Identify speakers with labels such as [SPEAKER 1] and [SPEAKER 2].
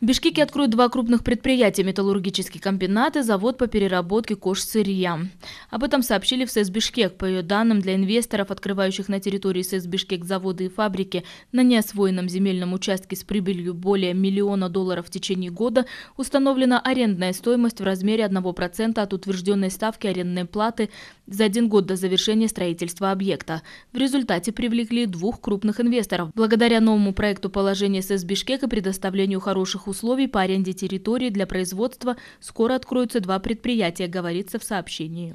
[SPEAKER 1] В Бишкеке откроют два крупных предприятия – металлургический комбинат и завод по переработке кож-сырья. Об этом сообщили в СЭС Бишкек. По ее данным, для инвесторов, открывающих на территории СЭС Бишкек заводы и фабрики на неосвоенном земельном участке с прибылью более миллиона долларов в течение года, установлена арендная стоимость в размере 1% от утвержденной ставки арендной платы за один год до завершения строительства объекта. В результате привлекли двух крупных инвесторов. Благодаря новому проекту положения СЭС Бишкека предоставлению хороших равных условий по аренде территории для производства скоро откроются два предприятия, говорится в сообщении.